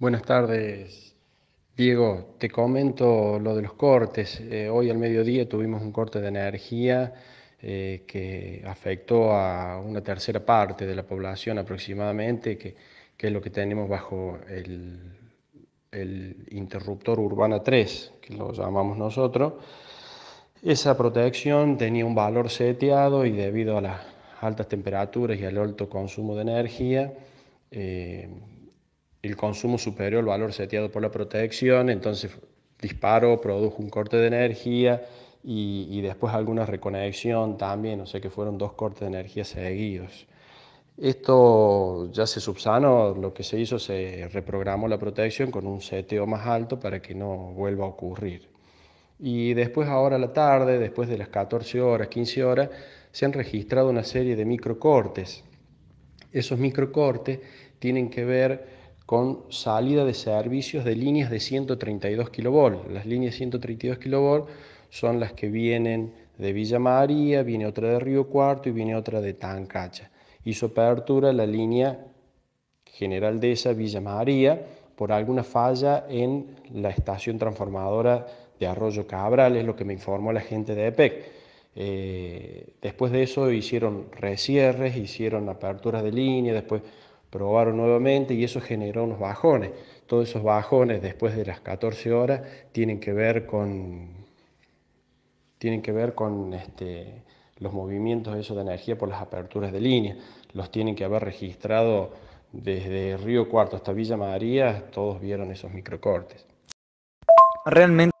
Buenas tardes, Diego. Te comento lo de los cortes. Eh, hoy al mediodía tuvimos un corte de energía eh, que afectó a una tercera parte de la población aproximadamente, que, es lo que tenemos bajo el, interruptor Urbana 3, que lo llamamos nosotros. Esa protección tenía un valor seteado y debido a las altas temperaturas y al alto consumo de energía, eh, el consumo superior, el valor seteado por la protección, entonces disparó, produjo un corte de energía y, y después alguna reconexión también, o sea que fueron dos cortes de energía seguidos. Esto ya se subsanó, lo que se hizo se reprogramó la protección con un seteo más alto para que no vuelva a ocurrir. Y después ahora la tarde, después de las 14 horas, 15 horas, se han registrado una serie de microcortes. Esos microcortes tienen que ver con salida de servicios de líneas de 132 kV. Las líneas 132 kV son las que vienen de Villa María, viene otra de Río Cuarto y viene otra de Tancacha. Hizo apertura la línea general de esa Villa María por alguna falla en la estación transformadora de Arroyo Cabral, es lo que me informó la gente de EPEC. Eh, después de eso hicieron recierres, hicieron aperturas de línea, después probaron nuevamente y eso generó unos bajones. Todos esos bajones después de las 14 horas tienen que ver con, tienen que ver con este, los movimientos de, eso de energía por las aperturas de línea. Los tienen que haber registrado desde Río Cuarto hasta Villa María, todos vieron esos microcortes. Realmente